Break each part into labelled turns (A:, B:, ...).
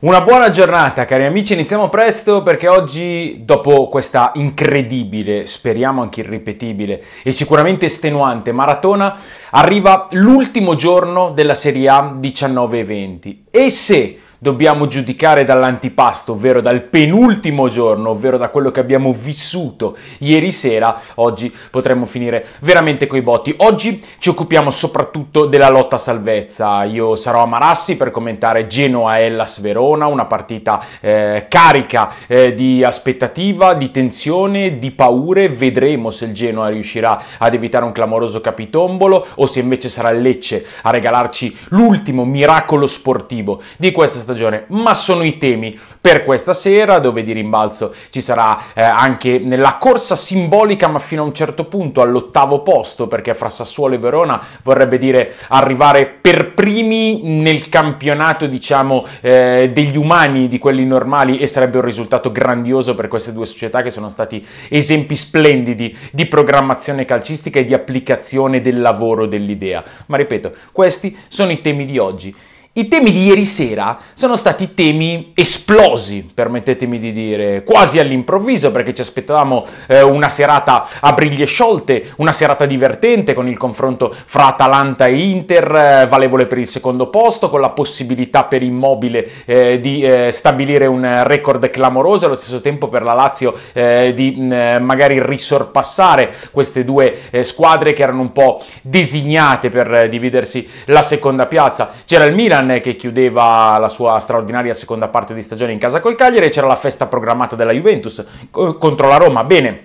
A: Una buona giornata cari amici, iniziamo presto perché oggi dopo questa incredibile, speriamo anche irripetibile e sicuramente estenuante maratona arriva l'ultimo giorno della Serie A 19-20 e se dobbiamo giudicare dall'antipasto, ovvero dal penultimo giorno, ovvero da quello che abbiamo vissuto ieri sera, oggi potremmo finire veramente coi botti. Oggi ci occupiamo soprattutto della lotta a salvezza. Io sarò a Marassi per commentare Genoa Ellas Verona, una partita eh, carica eh, di aspettativa, di tensione, di paure. Vedremo se il Genoa riuscirà ad evitare un clamoroso capitombolo o se invece sarà il Lecce a regalarci l'ultimo miracolo sportivo di questa stagione, ma sono i temi per questa sera dove di rimbalzo ci sarà eh, anche nella corsa simbolica ma fino a un certo punto all'ottavo posto perché fra Sassuolo e Verona vorrebbe dire arrivare per primi nel campionato diciamo eh, degli umani, di quelli normali e sarebbe un risultato grandioso per queste due società che sono stati esempi splendidi di programmazione calcistica e di applicazione del lavoro dell'idea. Ma ripeto, questi sono i temi di oggi. I temi di ieri sera sono stati temi esplosi, permettetemi di dire, quasi all'improvviso perché ci aspettavamo eh, una serata a briglie sciolte, una serata divertente con il confronto fra Atalanta e Inter, eh, valevole per il secondo posto, con la possibilità per Immobile eh, di eh, stabilire un record clamoroso, allo stesso tempo per la Lazio eh, di mh, mm, magari risorpassare queste due eh, squadre che erano un po' designate per dividersi la seconda piazza. C'era il Milan Milan che chiudeva la sua straordinaria seconda parte di stagione in casa col Cagliari e c'era la festa programmata della Juventus contro la Roma. Bene,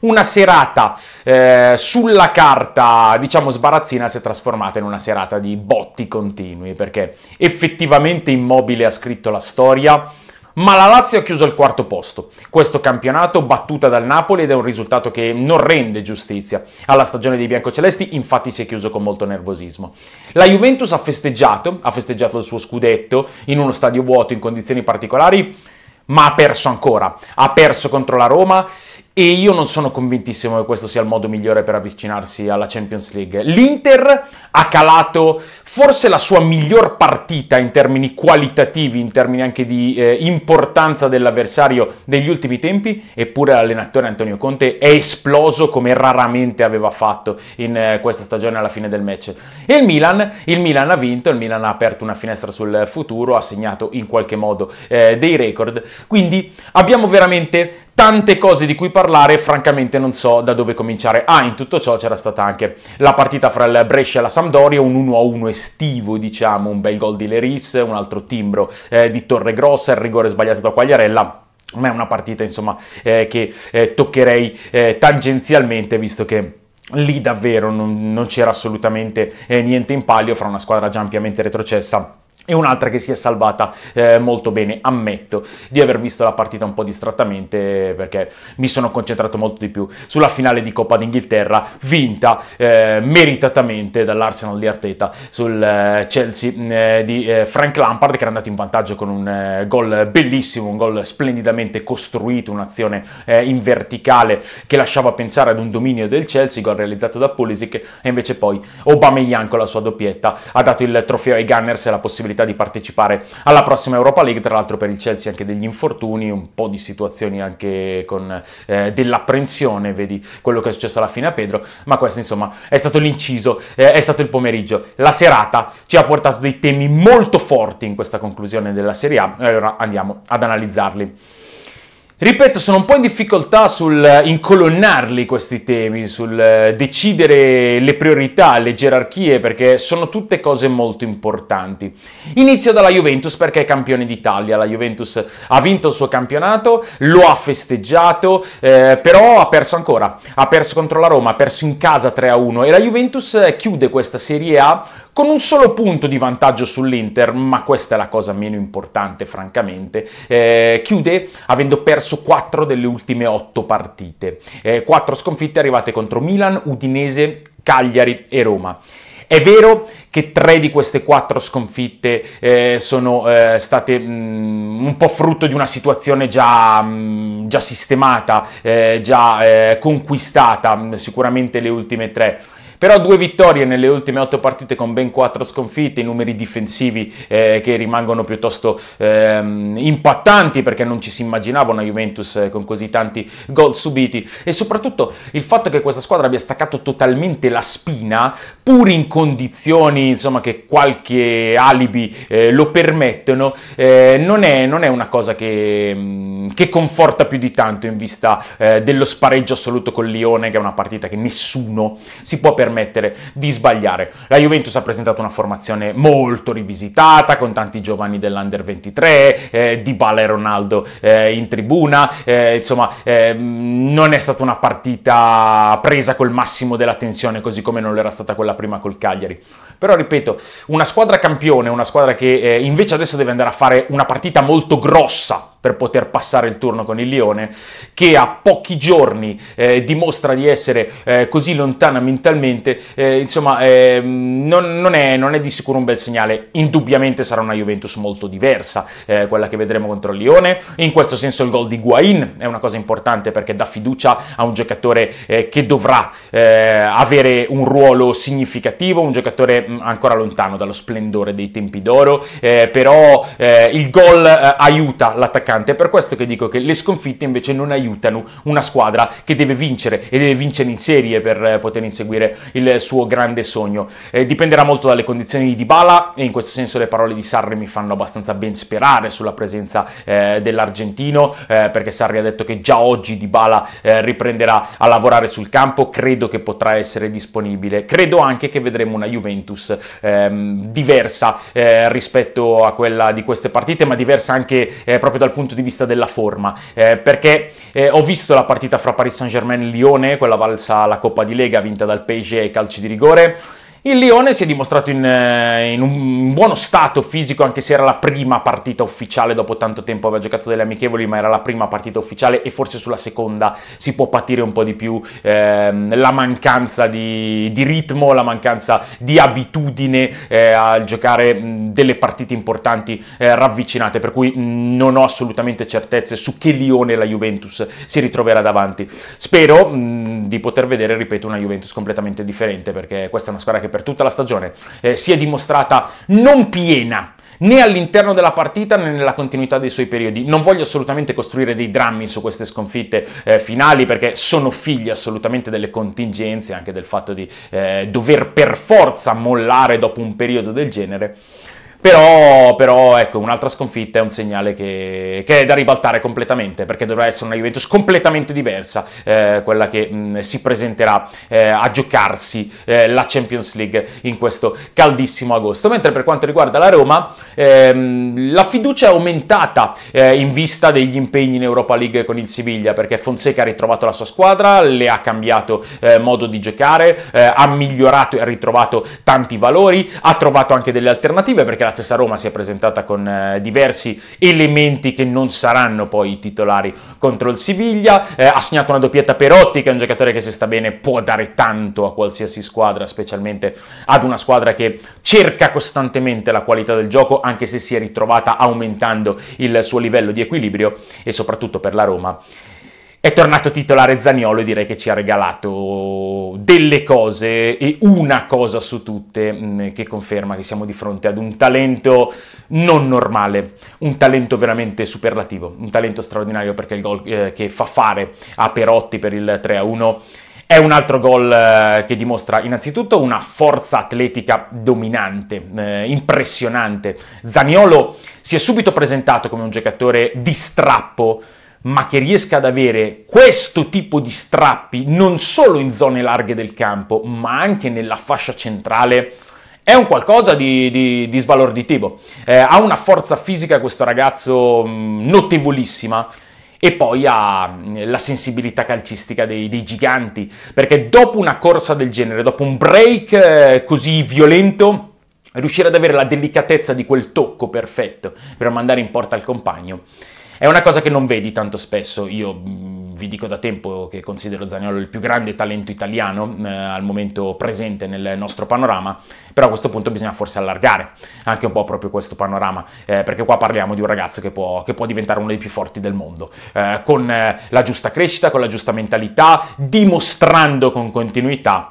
A: una serata eh, sulla carta, diciamo sbarazzina, si è trasformata in una serata di botti continui perché effettivamente Immobile ha scritto la storia ma la Lazio ha chiuso il quarto posto. Questo campionato battuta dal Napoli ed è un risultato che non rende giustizia. Alla stagione dei biancocelesti infatti si è chiuso con molto nervosismo. La Juventus ha festeggiato, ha festeggiato il suo scudetto in uno stadio vuoto in condizioni particolari, ma ha perso ancora. Ha perso contro la Roma e io non sono convintissimo che questo sia il modo migliore per avvicinarsi alla Champions League. L'Inter ha calato forse la sua miglior partita in termini qualitativi, in termini anche di eh, importanza dell'avversario degli ultimi tempi, eppure l'allenatore Antonio Conte è esploso come raramente aveva fatto in eh, questa stagione alla fine del match. E il Milan, il Milan ha vinto, il Milan ha aperto una finestra sul futuro, ha segnato in qualche modo eh, dei record. Quindi abbiamo veramente tante cose di cui parlare, francamente non so da dove cominciare. Ah, in tutto ciò c'era stata anche la partita fra il Brescia e la Sampdoria, un 1-1 estivo, diciamo, un bel gol di Leris, un altro timbro eh, di Torregrossa, il rigore sbagliato da Quagliarella. Ma è una partita, insomma, eh, che eh, toccherei eh, tangenzialmente, visto che lì davvero non, non c'era assolutamente eh, niente in palio fra una squadra già ampiamente retrocessa e un'altra che si è salvata eh, molto bene. Ammetto di aver visto la partita un po' distrattamente perché mi sono concentrato molto di più sulla finale di Coppa d'Inghilterra vinta eh, meritatamente dall'Arsenal di Arteta sul eh, Chelsea mm, eh, di eh, Frank Lampard che era andato in vantaggio con un eh, gol bellissimo, un gol splendidamente costruito, un'azione in verticale che lasciava pensare ad un dominio del Chelsea, gol realizzato da Pulisic e invece poi Aubameyang con la sua doppietta ha dato il trofeo ai Gunners e la possibilità possibilità di partecipare alla prossima Europa League, tra l'altro per il Chelsea anche degli infortuni, un po' di situazioni anche con eh, dell'apprensione, vedi quello che è successo alla fine a Pedro, ma questo insomma è stato l'inciso, eh, è stato il pomeriggio. La serata ci ha portato dei temi molto forti in questa conclusione della Serie A, allora andiamo ad analizzarli. Ripeto, sono un po' in difficoltà sul eh, incolonnarli questi temi, sul eh, decidere le priorità, le gerarchie, perché sono tutte cose molto importanti. Inizio dalla Juventus perché è campione d'Italia. La Juventus ha vinto il suo campionato, lo ha festeggiato, eh, però ha perso ancora. Ha perso contro la Roma, ha perso in casa 3-1 e la Juventus eh, chiude questa Serie A con un solo punto di vantaggio sull'Inter, ma questa è la cosa meno importante francamente, eh, chiude avendo perso 4 delle ultime 8 partite, eh, 4 sconfitte arrivate contro Milan, Udinese, Cagliari e Roma. È vero che tre di queste quattro sconfitte eh, sono eh, state mh, mm, un po' frutto di una situazione già, mh, mm, già sistemata, eh, già eh, conquistata, mm, sicuramente le ultime tre però due vittorie nelle ultime otto partite con ben quattro sconfitte, i numeri difensivi eh, che rimangono piuttosto eh, impattanti perché non ci si immaginava una Juventus eh, con così tanti gol subiti e soprattutto il fatto che questa squadra abbia staccato totalmente la spina pur in condizioni insomma che qualche alibi eh, lo permettono eh, non è, non, è, una cosa che, mm, che, conforta più di tanto in vista eh, dello spareggio assoluto con Lione che è una partita che nessuno si può permettere permettere di sbagliare. La Juventus ha presentato una formazione molto rivisitata, con tanti giovani dell'Under 23, eh, Di Bale e Ronaldo eh, in tribuna, eh, insomma ehm, non è stata una partita presa col massimo della tensione, così come non l'era stata quella prima col Cagliari. Però ripeto, una squadra campione, una squadra che eh, invece adesso deve andare a fare una partita molto grossa per poter passare il turno con il Lione, che a pochi giorni eh, dimostra di essere eh, così lontana mentalmente, eh, insomma, ehm, non, non, è, non, è, di sicuro un bel segnale. Indubbiamente sarà una Juventus molto diversa, eh, quella che vedremo contro il Lione. In questo senso il gol di Guain è una cosa importante perché dà fiducia a un giocatore eh, che dovrà eh, avere un ruolo significativo, un giocatore mm, ancora lontano dallo splendore dei tempi d'oro, però il gol aiuta l'attaccante attaccante. È per questo che dico che le sconfitte invece non aiutano una squadra che deve vincere e deve vincere in serie per eh, poter inseguire il suo grande sogno. Eh, dipenderà molto dalle condizioni di Dybala e in questo senso le parole di Sarri mi fanno abbastanza ben sperare sulla presenza eh, dell'argentino eh, perché Sarri ha detto che già oggi Dybala Bala eh, riprenderà a lavorare sul campo, credo che potrà essere disponibile. Credo anche che vedremo una Juventus ehm, diversa eh, rispetto a quella di queste partite, ma diversa anche proprio dal punto di vista della forma, eh, perché eh, ho visto la partita fra Paris Saint-Germain e Lione, quella valsa la Coppa di Lega vinta dal PSG ai calci di rigore, il Lione si è dimostrato in, eh, in, un buono stato fisico, anche se era la prima partita ufficiale dopo tanto tempo, aveva giocato delle amichevoli, ma era la prima partita ufficiale e forse sulla seconda si può patire un po' di più ehm, la mancanza di, di, ritmo, la mancanza di abitudine eh, a giocare delle partite importanti eh, ravvicinate, per cui mh, non ho assolutamente certezze su che Lione la Juventus si ritroverà davanti. Spero mh, di poter vedere, ripeto, una Juventus completamente differente, perché questa è una squadra che per tutta la stagione eh, si è dimostrata non piena né all'interno della partita né nella continuità dei suoi periodi. Non voglio assolutamente costruire dei drammi su queste sconfitte eh, finali perché sono figli assolutamente delle contingenze, anche del fatto di eh, dover per forza mollare dopo un periodo del genere. Però, però, ecco, un'altra sconfitta è un segnale che, che, è da ribaltare completamente, perché dovrà essere una Juventus completamente diversa, eh, quella che mh, si presenterà eh, a giocarsi eh, la Champions League in questo caldissimo agosto. Mentre per quanto riguarda la Roma, ehm, la fiducia è aumentata eh, in vista degli impegni in Europa League con il Siviglia, perché Fonseca ha ritrovato la sua squadra, le ha cambiato eh, modo di giocare, eh, ha migliorato e ha ritrovato tanti valori, ha trovato anche delle alternative, perché la stessa Roma si è presentata con eh, diversi elementi che non saranno poi i titolari contro il Siviglia, eh, ha segnato una doppietta Perotti che è un giocatore che se sta bene può dare tanto a qualsiasi squadra, specialmente ad una squadra che cerca costantemente la qualità del gioco anche se si è ritrovata aumentando il suo livello di equilibrio e soprattutto per la Roma è tornato titolare Zaniolo e direi che ci ha regalato delle cose e una cosa su tutte mm, che conferma che siamo di fronte ad un talento non normale, un talento veramente superlativo, un talento straordinario perché il gol eh, che fa fare a Perotti per il 3-1 è un altro gol eh, che dimostra innanzitutto una forza atletica dominante, eh, impressionante. Zaniolo si è subito presentato come un giocatore di strappo ma che riesca ad avere questo tipo di strappi non solo in zone larghe del campo, ma anche nella fascia centrale, è un qualcosa di, di, di sbalorditivo. Eh, ha una forza fisica questo ragazzo mm, notevolissima e poi ha mm, la sensibilità calcistica dei, dei, giganti, perché dopo una corsa del genere, dopo un break eh, così violento, riuscire ad avere la delicatezza di quel tocco perfetto per mandare in porta il compagno è una cosa che non vedi tanto spesso, io mm, vi dico da tempo che considero Zaniolo il più grande talento italiano eh, al momento presente nel nostro panorama, però a questo punto bisogna forse allargare anche un po' proprio questo panorama, eh, perché qua parliamo di un ragazzo che può, che può, diventare uno dei più forti del mondo, eh, con eh, la giusta crescita, con la giusta mentalità, dimostrando con continuità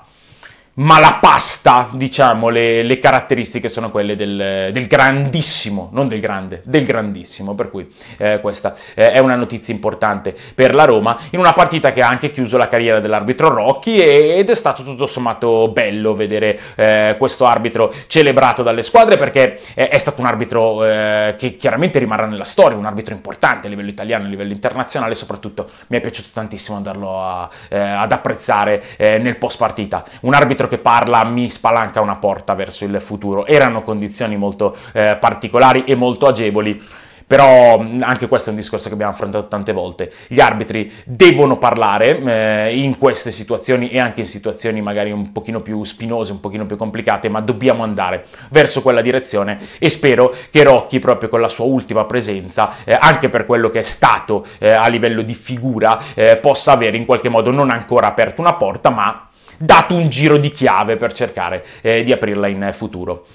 A: ma la pasta, diciamo, le, le caratteristiche sono quelle del, del, grandissimo, non del grande, del grandissimo, per cui eh, questa eh, è una notizia importante per la Roma, in una partita che ha anche chiuso la carriera dell'arbitro Rocchi e, ed è stato tutto sommato bello vedere eh, questo arbitro celebrato dalle squadre perché è, è stato un arbitro eh, che chiaramente rimarrà nella storia, un arbitro importante a livello italiano, a livello internazionale, soprattutto mi è piaciuto tantissimo andarlo a, eh, ad apprezzare eh, nel post partita, un arbitro destro che parla mi spalanca una porta verso il futuro. Erano condizioni molto eh, particolari e molto agevoli. Però mm, anche questo è un discorso che abbiamo affrontato tante volte. Gli arbitri devono parlare eh, in queste situazioni e anche in situazioni magari un pochino più spinose, un pochino più complicate, ma dobbiamo andare verso quella direzione e spero che Rocky, proprio con la sua ultima presenza, eh, anche per quello che è stato eh, a livello di figura, eh, possa avere in qualche modo non ancora aperto una porta, ma dato un giro di chiave per cercare eh, di aprirla in futuro.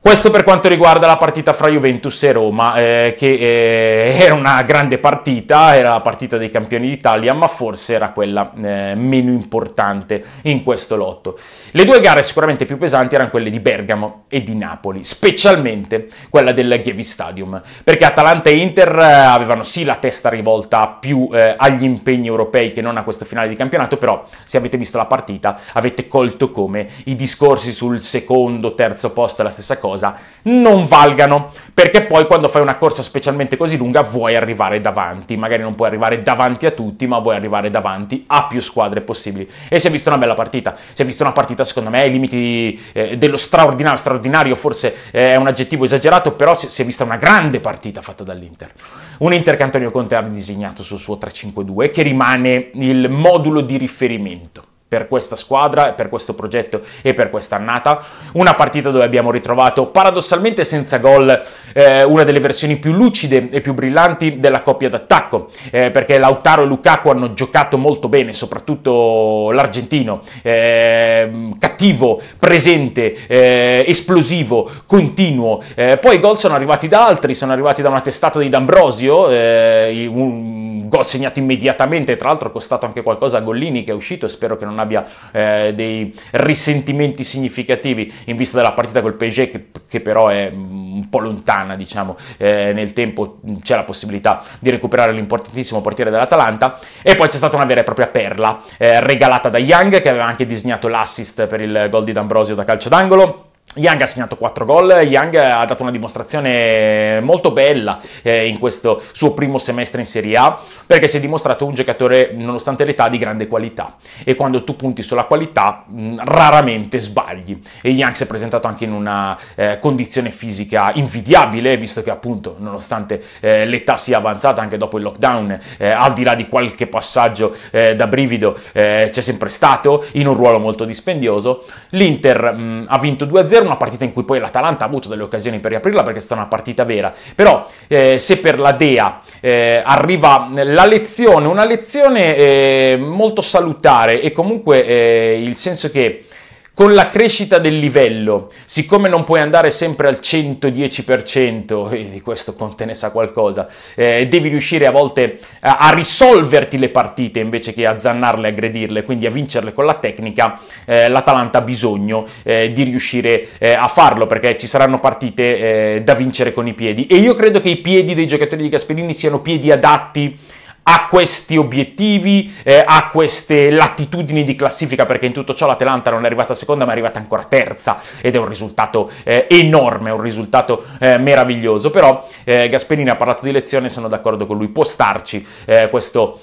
A: Questo per quanto riguarda la partita fra Juventus e Roma, eh, che eh, era una grande partita, era la partita dei campioni d'Italia, ma forse era quella eh, meno importante in questo lotto. Le due gare sicuramente più pesanti erano quelle di Bergamo e di Napoli, specialmente quella del Ghevi Stadium, perché Atalanta e Inter eh, avevano sì la testa rivolta più eh, agli impegni europei che non a questo finale di campionato, però se avete visto la partita avete colto come i discorsi sul secondo, terzo posto la stessa cosa, cosa, non valgano, perché poi quando fai una corsa specialmente così lunga vuoi arrivare davanti, magari non puoi arrivare davanti a tutti, ma vuoi arrivare davanti a più squadre possibili. E si è vista una bella partita, si è vista una partita secondo me ai limiti eh, dello straordinario, straordinario forse eh, è un aggettivo esagerato, però si è vista una grande partita fatta dall'Inter. Un Inter che Antonio Conte ha disegnato sul suo 3-5-2, che rimane il modulo di riferimento per questa squadra, per questo progetto e per quest'annata. Una partita dove abbiamo ritrovato paradossalmente senza gol eh, una delle versioni più lucide e più brillanti della coppia d'attacco, eh, perché Lautaro e Lukaku hanno giocato molto bene, soprattutto l'argentino, eh, cattivo, presente, eh, esplosivo, continuo. Eh, poi i gol sono arrivati da altri, sono arrivati da una testata di D'Ambrosio, eh, un gol segnato immediatamente, tra l'altro è costato anche qualcosa a Gollini che è uscito, spero che non non abbia eh, dei risentimenti significativi in vista della partita col PSG che, che però è un po' lontana diciamo eh, nel tempo mm, c'è la possibilità di recuperare l'importantissimo portiere dell'Atalanta e poi c'è stata una vera e propria perla eh, regalata da Young che aveva anche disegnato l'assist per il gol di D'Ambrosio da calcio d'angolo Young ha segnato 4 gol, Young ha dato una dimostrazione molto bella eh, in questo suo primo semestre in Serie A perché si è dimostrato un giocatore nonostante l'età di grande qualità e quando tu punti sulla qualità mh, mm, raramente sbagli e Young si è presentato anche in una eh, condizione fisica invidiabile visto che appunto nonostante eh, l'età sia avanzata anche dopo il lockdown eh, al di là di qualche passaggio eh, da brivido eh, c'è sempre stato in un ruolo molto dispendioso l'Inter mh, mm, ha vinto 2-0 una partita in cui poi l'Atalanta ha avuto delle occasioni per riaprirla perché è stata una partita vera, però eh, se per la Dea eh, arriva la lezione, una lezione eh, molto salutare e comunque eh, il senso che con la crescita del livello, siccome non puoi andare sempre al 110%, e eh, di questo Conte ne sa qualcosa, eh, devi riuscire a volte a, a, risolverti le partite invece che a zannarle, aggredirle, quindi a vincerle con la tecnica, eh, l'Atalanta ha bisogno eh, di riuscire eh, a farlo, perché ci saranno partite eh, da vincere con i piedi. E io credo che i piedi dei giocatori di Gasperini siano piedi adatti a questi obiettivi, eh, a queste latitudini di classifica, perché in tutto ciò l'Atalanta non è arrivata seconda, ma è arrivata ancora terza ed è un risultato eh, enorme, un risultato eh, meraviglioso. Però eh, Gasperini ha parlato di lezione, sono d'accordo con lui, può starci eh, questo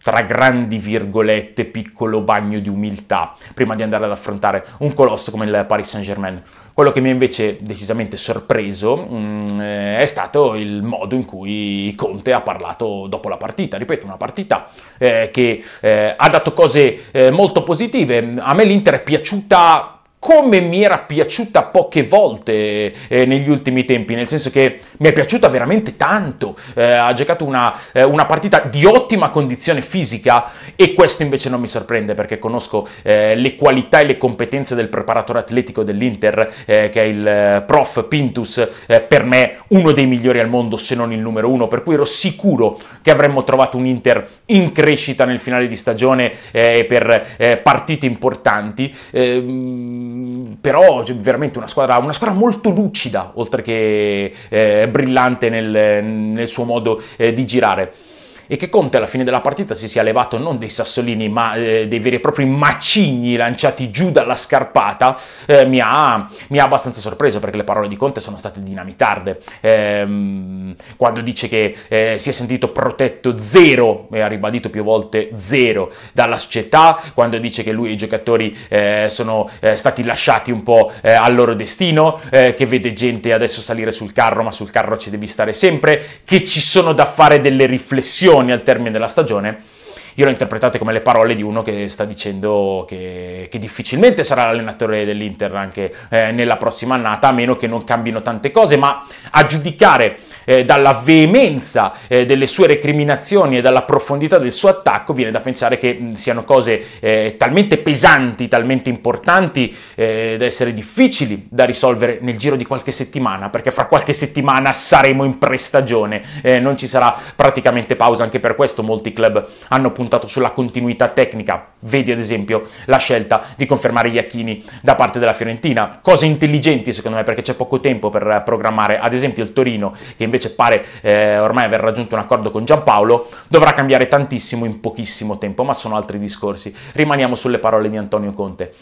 A: tra grandi virgolette piccolo bagno di umiltà prima di andare ad affrontare un colosso come il Paris Saint-Germain. Quello che mi ha invece decisamente sorpreso mh, mm, eh, è stato il modo in cui Conte ha parlato dopo la partita. Ripeto, una partita eh, che eh, ha dato cose eh, molto positive. A me l'Inter è piaciuta come mi era piaciuta poche volte eh, negli ultimi tempi, nel senso che mi è piaciuta veramente tanto, eh, ha giocato una, eh, una, partita di ottima condizione fisica e questo invece non mi sorprende perché conosco eh, le qualità e le competenze del preparatore atletico dell'Inter eh, che è il eh, prof Pintus, per me uno dei migliori al mondo se non il numero uno, per cui ero sicuro che avremmo trovato un Inter in crescita nel finale di stagione e per partite importanti. Ehm, però cioè, veramente una squadra, una squadra, molto lucida, oltre che eh, brillante nel, nel, suo modo eh, di girare e che Conte alla fine della partita si sia levato non dei sassolini ma eh, dei veri e propri macigni lanciati giù dalla scarpata eh, mi, ha, mi, ha, abbastanza sorpreso perché le parole di Conte sono state dinamitarde eh, quando dice che eh, si è sentito protetto zero e ha ribadito più volte zero dalla società quando dice che lui e i giocatori eh, sono eh, stati lasciati un po' al loro destino che vede gente adesso salire sul carro ma sul carro ci devi stare sempre che ci sono da fare delle riflessioni giorni al termine della stagione io l'ho interpretato come le parole di uno che sta dicendo che, che difficilmente sarà l'allenatore dell'Inter anche eh, nella prossima annata, a meno che non cambino tante cose, ma a giudicare eh, dalla veemenza eh, delle sue recriminazioni e dalla profondità del suo attacco, viene da pensare che mh, siano cose eh, talmente pesanti, talmente importanti eh, da essere difficili da risolvere nel giro di qualche settimana, perché fra qualche settimana saremo in prestagione, eh, non ci sarà praticamente pausa, anche per questo molti club hanno puntato puntato sulla continuità tecnica. Vedi ad esempio la scelta di confermare Iacchini da parte della Fiorentina, cose intelligenti secondo me perché c'è poco tempo per programmare, ad esempio il Torino che invece pare eh, ormai aver raggiunto un accordo con Giampaolo, dovrà cambiare tantissimo in pochissimo tempo, ma sono altri discorsi. Rimaniamo sulle parole di Antonio Conte.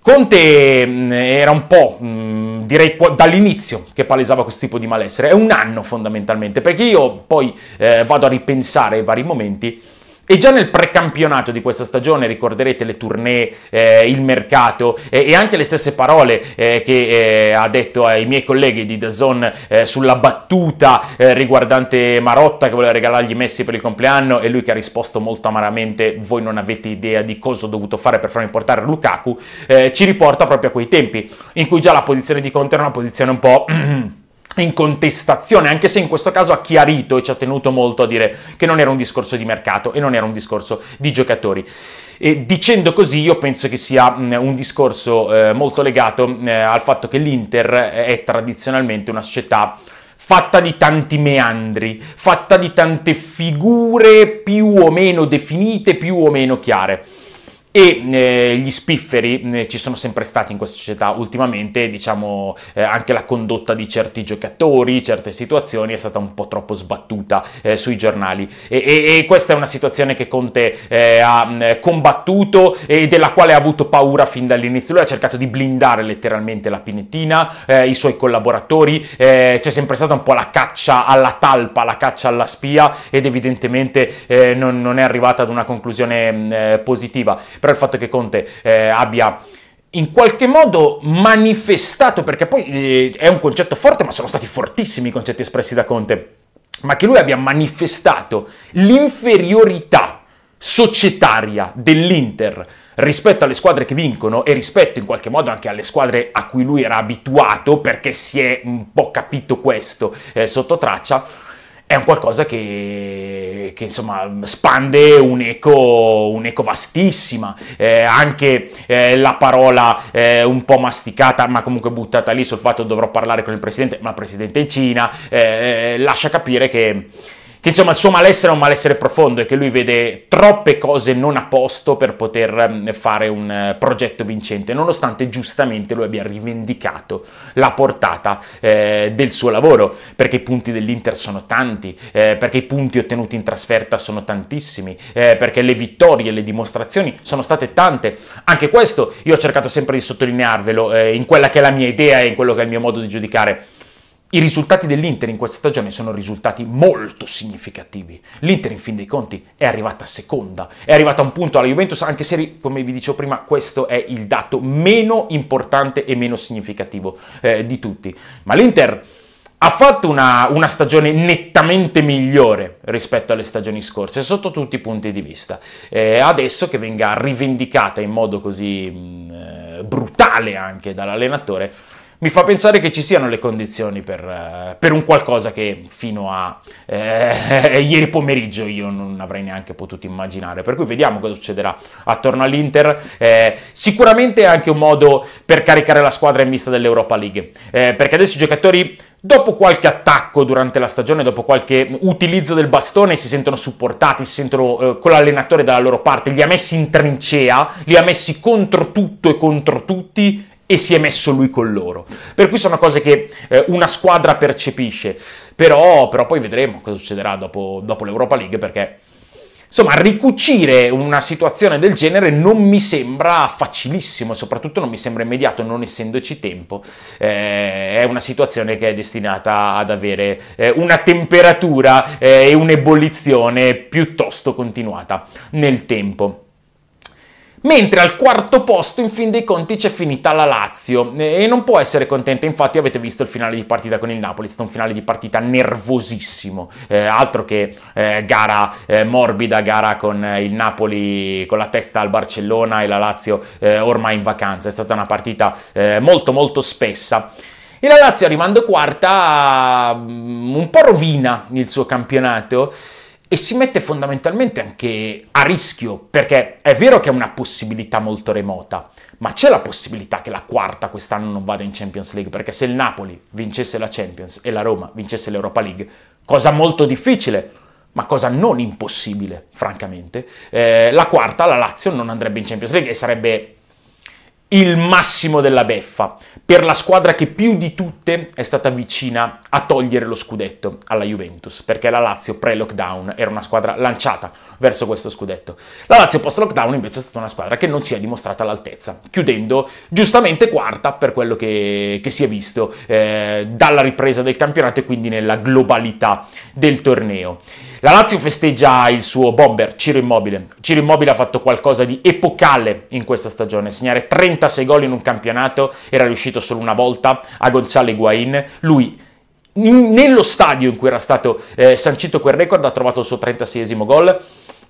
A: Conte mm, era un po', mm, direi dall'inizio, che palesava questo tipo di malessere, è un anno fondamentalmente, perché io poi eh, vado a ripensare ai vari momenti e già nel precampionato di questa stagione ricorderete le tournée, eh, il mercato eh, e anche le stesse parole eh, che eh, ha detto ai miei colleghi di The Zone eh, sulla battuta eh, riguardante Marotta che voleva regalargli Messi per il compleanno e lui che ha risposto molto amaramente voi non avete idea di cosa ho dovuto fare per far importare Lukaku, ci riporta proprio a quei tempi in cui già la posizione di Conte era una posizione un po'... in contestazione, anche se in questo caso ha chiarito e ci ha tenuto molto a dire che non era un discorso di mercato e non era un discorso di giocatori. E dicendo così io penso che sia un discorso eh, molto legato eh, al fatto che l'Inter eh, è tradizionalmente una società fatta di tanti meandri, fatta di tante figure più o meno definite, più o meno chiare e eh, gli spifferi eh, ci sono sempre stati in questa società ultimamente diciamo eh, anche la condotta di certi giocatori certe situazioni è stata un po' troppo sbattuta eh, sui giornali e, e, e, questa è una situazione che Conte eh, ha mm, combattuto e della quale ha avuto paura fin dall'inizio lui ha cercato di blindare letteralmente la Pinettina eh, i suoi collaboratori c'è sempre stata un po' la caccia alla talpa la caccia alla spia ed evidentemente non, non, è arrivata ad una conclusione mm, positiva però il fatto che Conte eh, abbia in qualche modo manifestato, perché poi eh, è un concetto forte, ma sono stati fortissimi i concetti espressi da Conte, ma che lui abbia manifestato l'inferiorità societaria dell'Inter rispetto alle squadre che vincono e rispetto in qualche modo anche alle squadre a cui lui era abituato perché si è un po' capito questo eh, sotto traccia è un qualcosa che, che insomma spande un'eco, un'eco vastissima, eh, anche eh, la parola eh, un po' masticata ma comunque buttata lì sul fatto che dovrò parlare con il presidente, ma il presidente è in Cina, eh, eh, lascia capire che che insomma il suo malessere è un malessere profondo e che lui vede troppe cose non a posto per poter ehm, fare un eh, progetto vincente, nonostante giustamente lui abbia rivendicato la portata eh, del suo lavoro, perché i punti dell'Inter sono tanti, eh, perché i punti ottenuti in trasferta sono tantissimi, eh, perché le vittorie, le dimostrazioni sono state tante. Anche questo io ho cercato sempre di sottolinearvelo eh, in quella che è la mia idea e in quello che è il mio modo di giudicare i risultati dell'Inter in questa stagione sono risultati molto significativi. L'Inter in fin dei conti è arrivata seconda, è arrivata a un punto alla Juventus anche se, come vi dicevo prima, questo è il dato meno importante e meno significativo eh, di tutti. Ma l'Inter ha fatto una, una, stagione nettamente migliore rispetto alle stagioni scorse, sotto tutti i punti di vista. Eh, adesso che venga rivendicata in modo così mh, mm, eh, brutale anche dall'allenatore, mi fa pensare che ci siano le condizioni per, eh, per un qualcosa che fino a eh, eh, ieri pomeriggio io non avrei neanche potuto immaginare. Per cui vediamo cosa succederà attorno all'Inter. Eh, sicuramente è anche un modo per caricare la squadra in vista dell'Europa League, eh, perché adesso i giocatori dopo qualche attacco durante la stagione, dopo qualche utilizzo del bastone, si sentono supportati, si sentono eh, con l'allenatore dalla loro parte, li ha messi in trincea, li ha messi contro tutto e contro tutti e si è messo lui con loro. Per cui sono cose che eh, una squadra percepisce, però, però, poi vedremo cosa succederà dopo, dopo l'Europa League perché... Insomma, ricucire una situazione del genere non mi sembra facilissimo, soprattutto non mi sembra immediato, non essendoci tempo. Eh, è una situazione che è destinata ad avere eh, una temperatura eh, e un'ebollizione piuttosto continuata nel tempo. Mentre al quarto posto, in fin dei conti, c'è finita la Lazio e non può essere contenta, infatti avete visto il finale di partita con il Napoli, è stato un finale di partita nervosissimo, eh, altro che eh, gara eh, morbida, gara con eh, il Napoli con la testa al Barcellona e la Lazio eh, ormai in vacanza, è stata una partita eh, molto molto spessa. E la Lazio arrivando quarta mm, un po' rovina il suo campionato e si mette fondamentalmente anche a rischio, perché è vero che è una possibilità molto remota, ma c'è la possibilità che la quarta quest'anno non vada in Champions League, perché se il Napoli vincesse la Champions e la Roma vincesse l'Europa League, cosa molto difficile, ma cosa non impossibile, francamente, eh, la quarta, la Lazio, non andrebbe in Champions League e sarebbe il massimo della beffa per la squadra che più di tutte è stata vicina a togliere lo scudetto alla Juventus, perché la Lazio pre-lockdown era una squadra lanciata verso questo scudetto. La Lazio post-lockdown invece è stata una squadra che non si è dimostrata all'altezza, chiudendo giustamente quarta per quello che, che si è visto eh, dalla ripresa del campionato e quindi nella globalità del torneo. La Lazio festeggia il suo bomber Ciro Immobile. Ciro Immobile ha fatto qualcosa di epocale in questa stagione, segnare 36 gol in un campionato, era riuscito solo una volta a Gonzalo Higuain, lui nello stadio in cui era stato eh, sancito quel record ha trovato il suo 36esimo gol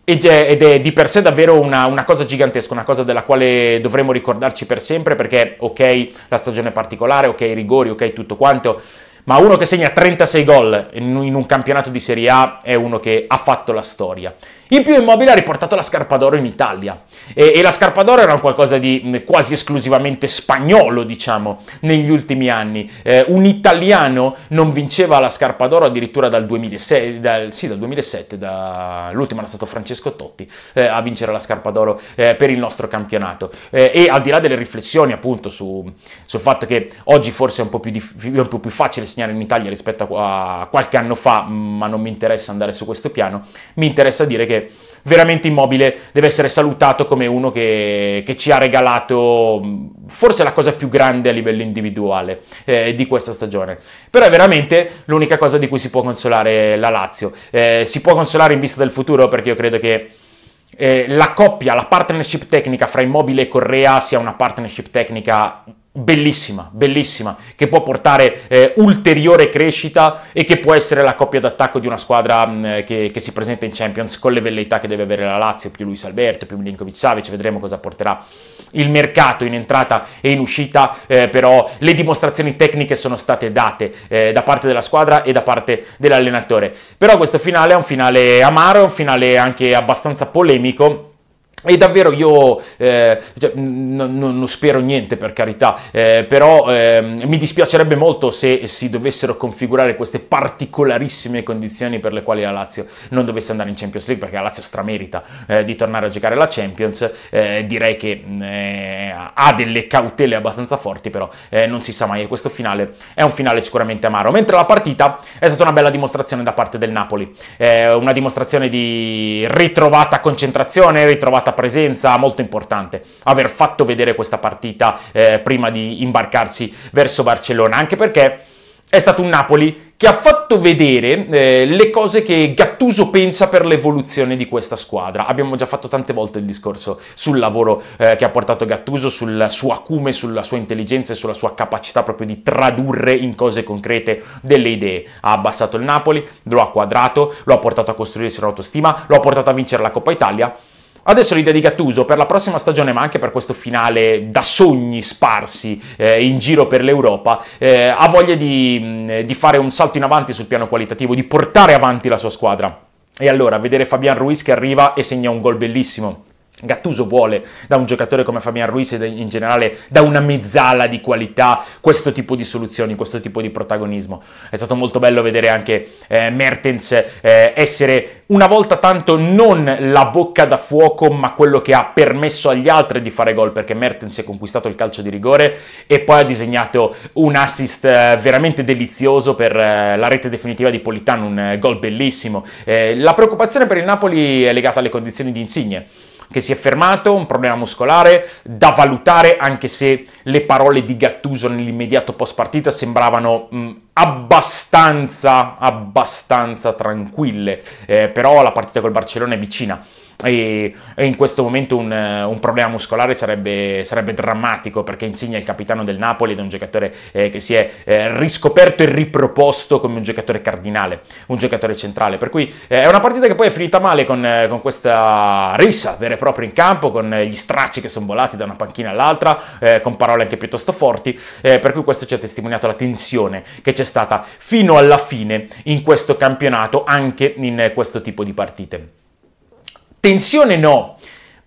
A: ed è di per sé davvero una, una, cosa gigantesca, una cosa della quale dovremmo ricordarci per sempre perché ok la stagione è particolare, ok i rigori, ok tutto quanto, ma uno che segna 36 gol in un campionato di Serie A è uno che ha fatto la storia. In più Immobile ha riportato la scarpa d'oro in Italia e, e la scarpa d'oro era un qualcosa di mm, quasi esclusivamente spagnolo, diciamo, negli ultimi anni. Eh, un italiano non vinceva la scarpa d'oro addirittura dal 2006, dal, sì, dal 2007, da, l'ultimo era stato Francesco Totti eh, a vincere la scarpa d'oro eh, per il nostro campionato. Eh, e al di là delle riflessioni appunto su, sul fatto che oggi forse è un po' più, dif- un po più facile insegnare in Italia rispetto a, qualche anno fa, ma non mi interessa andare su questo piano, mi interessa dire che veramente Immobile deve essere salutato come uno che, che ci ha regalato forse la cosa più grande a livello individuale eh, di questa stagione. Però è veramente l'unica cosa di cui si può consolare la Lazio. Eh, si può consolare in vista del futuro perché io credo che... Eh, la coppia, la partnership tecnica fra Immobile e Correa sia una partnership tecnica bellissima, bellissima, che può portare eh, ulteriore crescita e che può essere la coppia d'attacco di una squadra mh, mm, che, che, si presenta in Champions con le velleità che deve avere la Lazio, più Luis Alberto, più Milinkovic Savic, vedremo cosa porterà il mercato in entrata e in uscita, eh, però le dimostrazioni tecniche sono state date eh, da parte della squadra e da parte dell'allenatore. Però questo finale è un finale amaro, è un finale anche abbastanza polemico, e davvero io eh, cioè, non, non spero niente per carità, eh, però eh, mi dispiacerebbe molto se si dovessero configurare queste particolarissime condizioni per le quali la Lazio non dovesse andare in Champions League, perché la Lazio stramerita eh, di tornare a giocare la Champions, eh, direi che mm, eh, ha delle cautele abbastanza forti, però non si sa mai e questo finale è un finale sicuramente amaro. Mentre la partita è stata una bella dimostrazione da parte del Napoli, una dimostrazione di ritrovata concentrazione, ritrovata stata presenza molto importante aver fatto vedere questa partita eh, prima di imbarcarsi verso Barcellona, anche perché è stato un Napoli che ha fatto vedere eh, le cose che Gattuso pensa per l'evoluzione di questa squadra. Abbiamo già fatto tante volte il discorso sul lavoro eh, che ha portato Gattuso, sul suo acume, sulla sua intelligenza e sulla sua capacità proprio di tradurre in cose concrete delle idee. Ha abbassato il Napoli, lo ha quadrato, lo ha portato a costruirsi un'autostima, lo ha portato a vincere la Coppa Italia Adesso l'idea di Gattuso per la prossima stagione, ma anche per questo finale da sogni sparsi eh, in giro per l'Europa, eh, ha voglia di, mm, di fare un salto in avanti sul piano qualitativo, di portare avanti la sua squadra. E allora vedere Fabian Ruiz che arriva e segna un gol bellissimo Gattuso vuole da un giocatore come Fabian Ruiz e in generale da una mezzala di qualità questo tipo di soluzioni, questo tipo di protagonismo. È stato molto bello vedere anche eh, Mertens eh, essere una volta tanto non la bocca da fuoco, ma quello che ha permesso agli altri di fare gol, perché Mertens si è conquistato il calcio di rigore e poi ha disegnato un assist eh, veramente delizioso per eh, la rete definitiva di Politano, un gol bellissimo. Eh, la preoccupazione per il Napoli è legata alle condizioni di Insigne che si è fermato, un problema muscolare da valutare anche se le parole di Gattuso nell'immediato post partita sembravano mh, mm, abbastanza, abbastanza tranquille, eh, però la partita col Barcellona è vicina e, e in questo momento un, un problema muscolare sarebbe, sarebbe, drammatico perché insegna il capitano del Napoli ed è un giocatore eh, che si è eh, riscoperto e riproposto come un giocatore cardinale, un giocatore centrale, per cui eh, è una partita che poi è finita male con, eh, con questa rissa vera e propria in campo, con eh, gli stracci che sono volati da una panchina all'altra, con parole anche piuttosto forti, per cui questo ci ha testimoniato la tensione che c'è stata fino alla fine in questo campionato, anche in questo tipo di partite. Tensione no,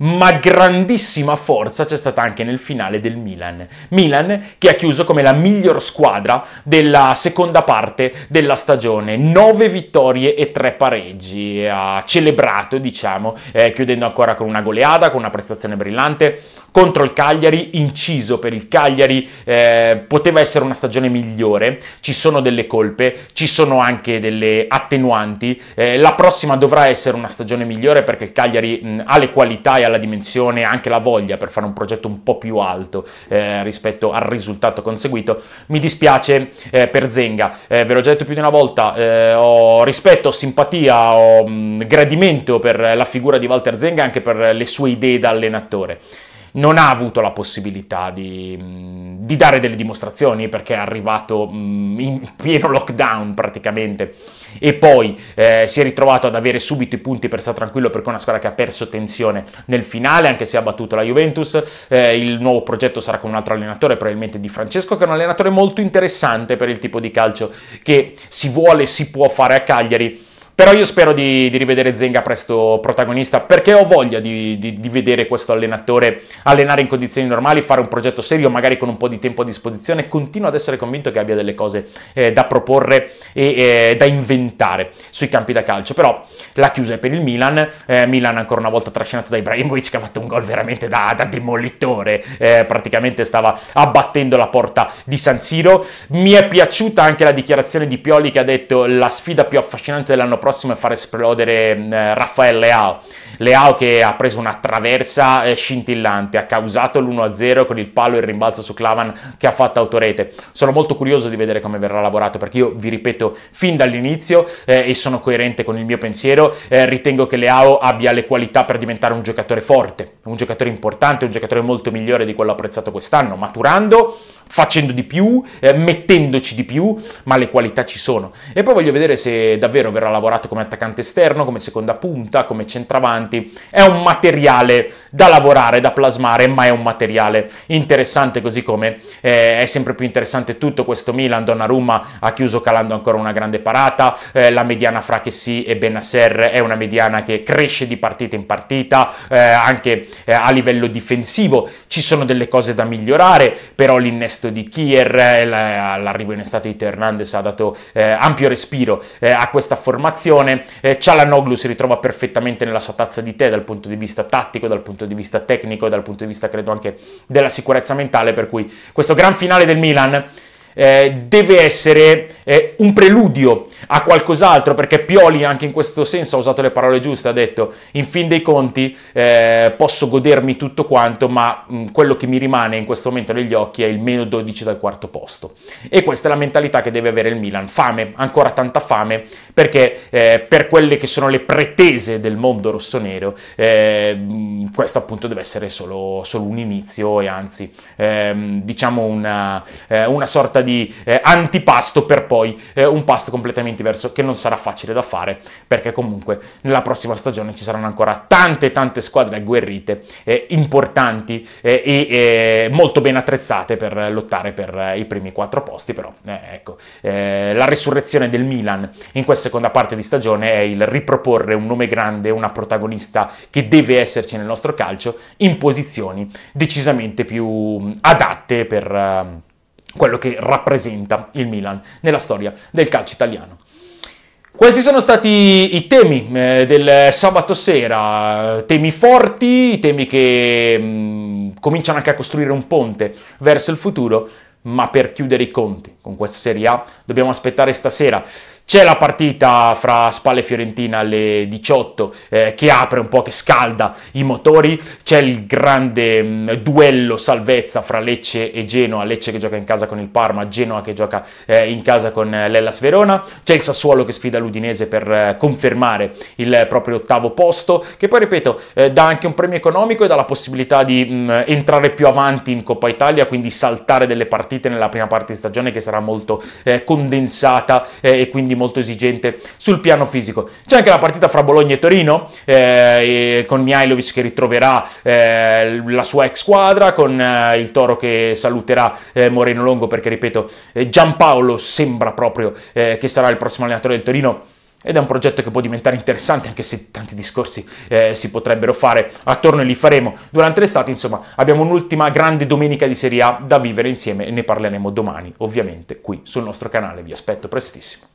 A: ma grandissima forza c'è stata anche nel finale del Milan. Milan che ha chiuso come la miglior squadra della seconda parte della stagione, 9 vittorie e 3 pareggi, ha celebrato diciamo, eh, chiudendo ancora con una goleada, con una prestazione brillante, contro il Cagliari, inciso per il Cagliari, eh, poteva essere una stagione migliore, ci sono delle colpe, ci sono anche delle attenuanti, eh, la prossima dovrà essere una stagione migliore perché il Cagliari mh, ha le qualità e ha la dimensione, anche la voglia per fare un progetto un po' più alto eh, rispetto al risultato conseguito. Mi dispiace eh, per Zenga, eh, ve l'ho già detto più di una volta, eh, ho rispetto, ho simpatia, ho mh, mm, gradimento per la figura di Walter Zenga e anche per le sue idee da allenatore non ha avuto la possibilità di, mm, di dare delle dimostrazioni perché è arrivato mm, in pieno lockdown praticamente e poi eh, si è ritrovato ad avere subito i punti per stare tranquillo perché è una squadra che ha perso tensione nel finale anche se ha battuto la Juventus. Eh, il nuovo progetto sarà con un altro allenatore, probabilmente di Francesco, che è un allenatore molto interessante per il tipo di calcio che si vuole e si può fare a Cagliari però io spero di, di rivedere Zenga presto protagonista perché ho voglia di, di, di, vedere questo allenatore allenare in condizioni normali, fare un progetto serio, magari con un po' di tempo a disposizione. Continuo ad essere convinto che abbia delle cose eh, da proporre e eh, da inventare sui campi da calcio. Però la chiusa è per il Milan. Eh, Milan ancora una volta trascinato da Ibrahimovic che ha fatto un gol veramente da, da demolitore. Eh, praticamente stava abbattendo la porta di San Siro. Mi è piaciuta anche la dichiarazione di Pioli che ha detto la sfida più affascinante dell'anno prossimo e far esplodere eh, Raffaele Leao. Leao che ha preso una traversa eh, scintillante, ha causato l'1-0 con il palo e il rimbalzo su Clavan che ha fatto autorete. Sono molto curioso di vedere come verrà lavorato perché io vi ripeto fin dall'inizio eh, e sono coerente con il mio pensiero, eh, ritengo che Leao abbia le qualità per diventare un giocatore forte, un giocatore importante, un giocatore molto migliore di quello apprezzato quest'anno, maturando, facendo di più, eh, mettendoci di più, ma le qualità ci sono. E poi voglio vedere se davvero verrà lavorato lavorato come attaccante esterno, come seconda punta, come centravanti. È un materiale da lavorare, da plasmare, ma è un materiale interessante così come eh, è sempre più interessante tutto questo Milan. Donnarumma ha chiuso calando ancora una grande parata, eh, la mediana fra che sì e Benasser è una mediana che cresce di partita in partita, eh, anche eh, a livello difensivo ci sono delle cose da migliorare, però l'innesto di Kier, eh, l'arrivo in estate di Hernandez ha dato eh, ampio respiro a questa formazione formazione, eh, Cialanoglu si ritrova perfettamente nella sua tazza di tè dal punto di vista tattico, dal punto di vista tecnico e dal punto di vista credo anche della sicurezza mentale, per cui questo gran finale del Milan eh, deve essere eh, un preludio a qualcos'altro, perché Pioli anche in questo senso ha usato le parole giuste, ha detto in fin dei conti eh, posso godermi tutto quanto, ma mh, quello che mi rimane in questo momento negli occhi è il meno 12 dal quarto posto. E questa è la mentalità che deve avere il Milan, fame, ancora tanta fame, perché eh, per quelle che sono le pretese del mondo rossonero, eh, questo appunto deve essere solo, solo, un inizio e anzi ehm, diciamo una, una sorta di sorta di eh, antipasto per poi eh, un pasto completamente diverso che non sarà facile da fare perché comunque nella prossima stagione ci saranno ancora tante tante squadre agguerrite, eh, importanti eh, e eh, molto ben attrezzate per lottare per eh, i primi quattro posti, però ecco, la risurrezione del Milan in questa seconda parte di stagione è il riproporre un nome grande, una protagonista che deve esserci nel nostro calcio in posizioni decisamente più adatte per ehm, quello che rappresenta il Milan nella storia del calcio italiano. Questi sono stati i temi eh, del sabato sera, temi forti, temi che mh, mm, cominciano anche a costruire un ponte verso il futuro, ma per chiudere i conti con questa Serie A dobbiamo aspettare stasera c'è la partita fra Spalle e Fiorentina alle 18 eh, che apre un po', che scalda i motori, c'è il grande mh, mm, duello salvezza fra Lecce e Genoa, Lecce che gioca in casa con il Parma, Genoa che gioca eh, in casa con eh, l'Ellas Verona, c'è il Sassuolo che sfida l'Udinese per eh, confermare il proprio ottavo posto, che poi ripeto eh, dà anche un premio economico e dà la possibilità di mh, mm, entrare più avanti in Coppa Italia, quindi saltare delle partite nella prima parte di stagione che sarà molto eh, condensata e quindi molto esigente sul piano fisico. C'è anche la partita fra Bologna e Torino, eh, con Mihailovic che ritroverà eh, la sua ex squadra, con eh, il Toro che saluterà eh, Moreno Longo, perché ripeto, eh, Giampaolo sembra proprio eh, che sarà il prossimo allenatore del Torino. Ed è un progetto che può diventare interessante, anche se tanti discorsi eh, si potrebbero fare attorno e li faremo durante l'estate. Insomma, abbiamo un'ultima grande domenica di Serie A da vivere insieme e ne parleremo domani, ovviamente, qui sul nostro canale. Vi aspetto prestissimo.